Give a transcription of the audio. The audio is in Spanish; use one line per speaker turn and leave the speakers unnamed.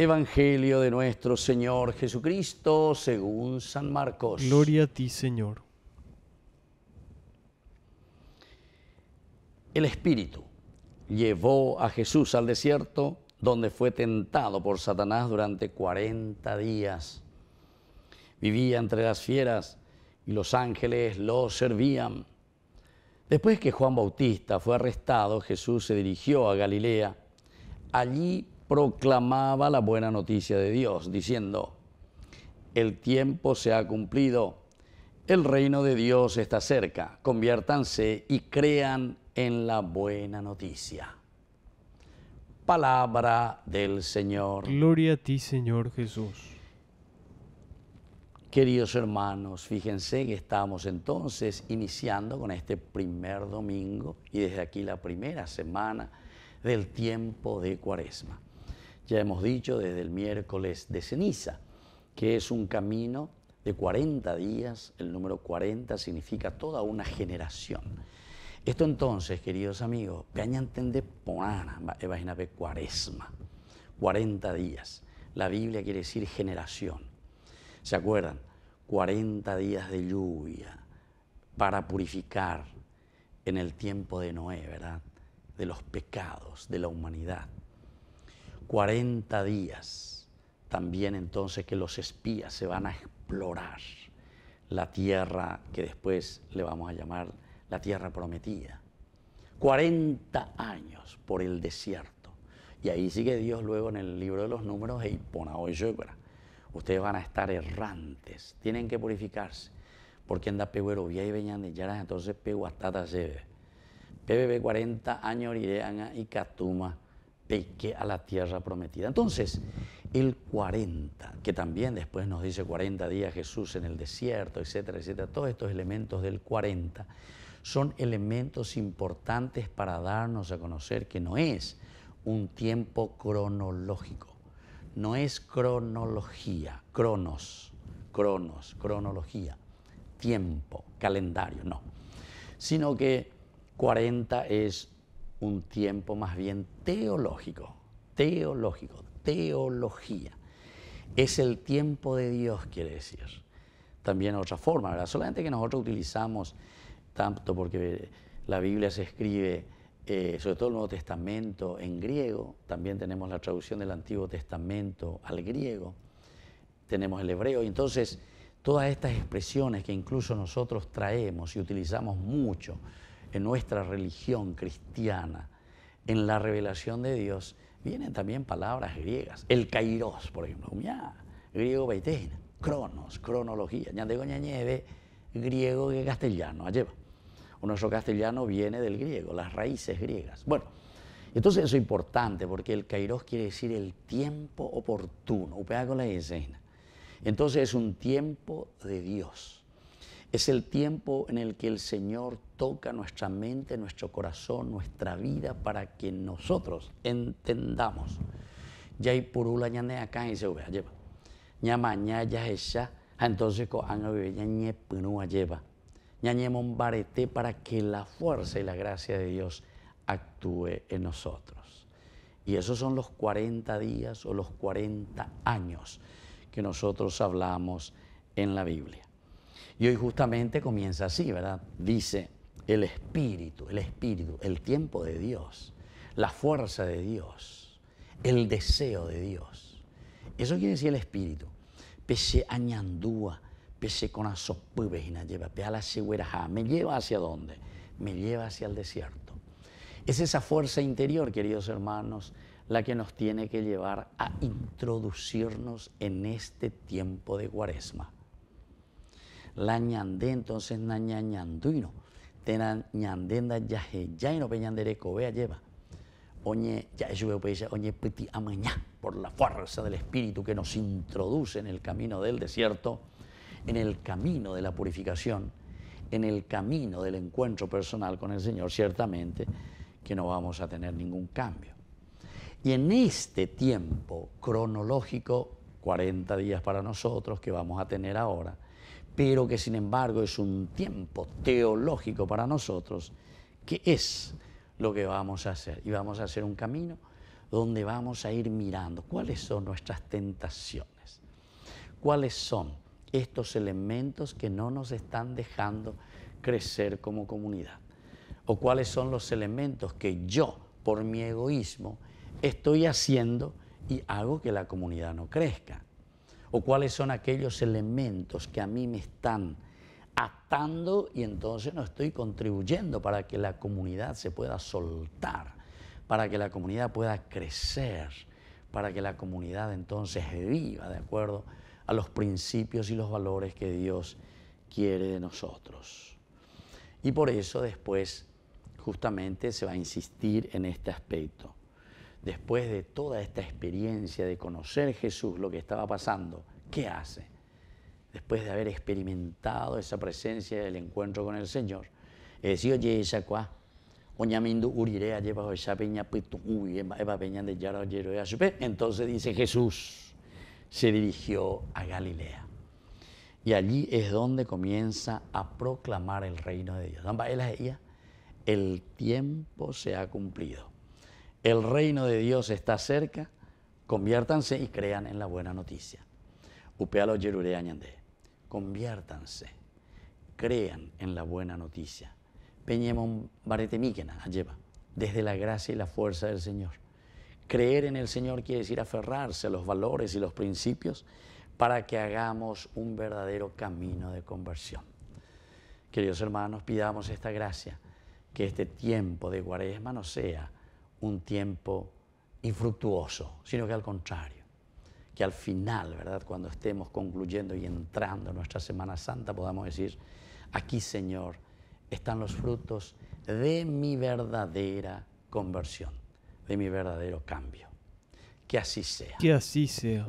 Evangelio de nuestro Señor Jesucristo según San Marcos. Gloria a ti, Señor. El Espíritu llevó a Jesús al desierto donde fue tentado por Satanás durante 40 días. Vivía entre las fieras y los ángeles lo servían. Después que Juan Bautista fue arrestado, Jesús se dirigió a Galilea. Allí proclamaba la buena noticia de Dios, diciendo, el tiempo se ha cumplido, el reino de Dios está cerca, conviértanse y crean en la buena noticia. Palabra del Señor. Gloria a ti, Señor Jesús. Queridos hermanos, fíjense que estamos entonces iniciando con este primer domingo y desde aquí la primera semana del tiempo de Cuaresma ya hemos dicho desde el miércoles de ceniza, que es un camino de 40 días, el número 40 significa toda una generación. Esto entonces, queridos amigos, vean eh, de ponana, cuaresma, 40 días. La Biblia quiere decir generación. ¿Se acuerdan? 40 días de lluvia para purificar en el tiempo de Noé, ¿verdad? De los pecados de la humanidad 40 días, también entonces que los espías se van a explorar la tierra que después le vamos a llamar la tierra prometida. 40 años por el desierto. Y ahí sigue Dios luego en el libro de los números, e y Ustedes van a estar errantes, tienen que purificarse, porque anda peguero, vía y veñan yaras, entonces peguatata lleve. PBB 40 años, orideana y Catuma peque a la tierra prometida. Entonces, el 40, que también después nos dice 40 días Jesús en el desierto, etcétera, etcétera, todos estos elementos del 40 son elementos importantes para darnos a conocer que no es un tiempo cronológico, no es cronología, cronos, cronos, cronología, tiempo, calendario, no, sino que 40 es un tiempo más bien teológico, teológico, teología. Es el tiempo de Dios, quiere decir. También otra forma, ¿verdad? Solamente que nosotros utilizamos tanto porque la Biblia se escribe, eh, sobre todo el Nuevo Testamento, en griego. También tenemos la traducción del Antiguo Testamento al griego. Tenemos el hebreo. y Entonces, todas estas expresiones que incluso nosotros traemos y utilizamos mucho, en nuestra religión cristiana, en la revelación de Dios, vienen también palabras griegas. El kairos, por ejemplo, griego cronos, cronología, ya de griego que castellano, ah, lleva. Nuestro castellano viene del griego, las raíces griegas. Bueno, entonces eso es importante porque el kairos quiere decir el tiempo oportuno, upea con la escena. Entonces es un tiempo de Dios es el tiempo en el que el Señor toca nuestra mente, nuestro corazón, nuestra vida para que nosotros entendamos. Ya Yai purula ñane acá y se vea lleva. Ñamaña ya ya. Ah, entonces con ah, lleva. para que la fuerza y la gracia de Dios actúe en nosotros. Y esos son los 40 días o los 40 años que nosotros hablamos en la Biblia. Y hoy justamente comienza así, ¿verdad? Dice, el Espíritu, el Espíritu, el tiempo de Dios, la fuerza de Dios, el deseo de Dios. Eso quiere decir el Espíritu. Pese añandúa, pese con lleva, me lleva hacia dónde? Me lleva hacia el desierto. Es esa fuerza interior, queridos hermanos, la que nos tiene que llevar a introducirnos en este tiempo de cuaresma la ñandé, entonces na ñanduino, tena ñandenda ya no peñandere cobea lleva. Oñe, ya oñe piti amañá, por la fuerza del Espíritu que nos introduce en el camino del desierto, en el camino de la purificación, en el camino del encuentro personal con el Señor, ciertamente que no vamos a tener ningún cambio. Y en este tiempo cronológico, 40 días para nosotros que vamos a tener ahora, pero que sin embargo es un tiempo teológico para nosotros, que es lo que vamos a hacer. Y vamos a hacer un camino donde vamos a ir mirando cuáles son nuestras tentaciones, cuáles son estos elementos que no nos están dejando crecer como comunidad, o cuáles son los elementos que yo, por mi egoísmo, estoy haciendo y hago que la comunidad no crezca o cuáles son aquellos elementos que a mí me están atando y entonces no estoy contribuyendo para que la comunidad se pueda soltar, para que la comunidad pueda crecer, para que la comunidad entonces viva de acuerdo a los principios y los valores que Dios quiere de nosotros. Y por eso después justamente se va a insistir en este aspecto después de toda esta experiencia de conocer Jesús, lo que estaba pasando, ¿qué hace? Después de haber experimentado esa presencia del encuentro con el Señor, decía, oye, esa urirea lleva esa peña eva pues peña de yero Entonces dice Jesús, se dirigió a Galilea. Y allí es donde comienza a proclamar el reino de Dios. El tiempo se ha cumplido el reino de Dios está cerca, conviértanse y crean en la buena noticia. Upealo yerure añande, conviértanse, crean en la buena noticia. Peñemon baretemíquena, lleva, desde la gracia y la fuerza del Señor. Creer en el Señor quiere decir aferrarse a los valores y los principios para que hagamos un verdadero camino de conversión. Queridos hermanos, pidamos esta gracia, que este tiempo de cuaresma no sea un tiempo infructuoso, sino que al contrario, que al final, ¿verdad? Cuando estemos concluyendo y entrando en nuestra Semana Santa, podamos decir, aquí Señor están los frutos de mi verdadera conversión, de mi verdadero cambio. Que así sea. Que así sea.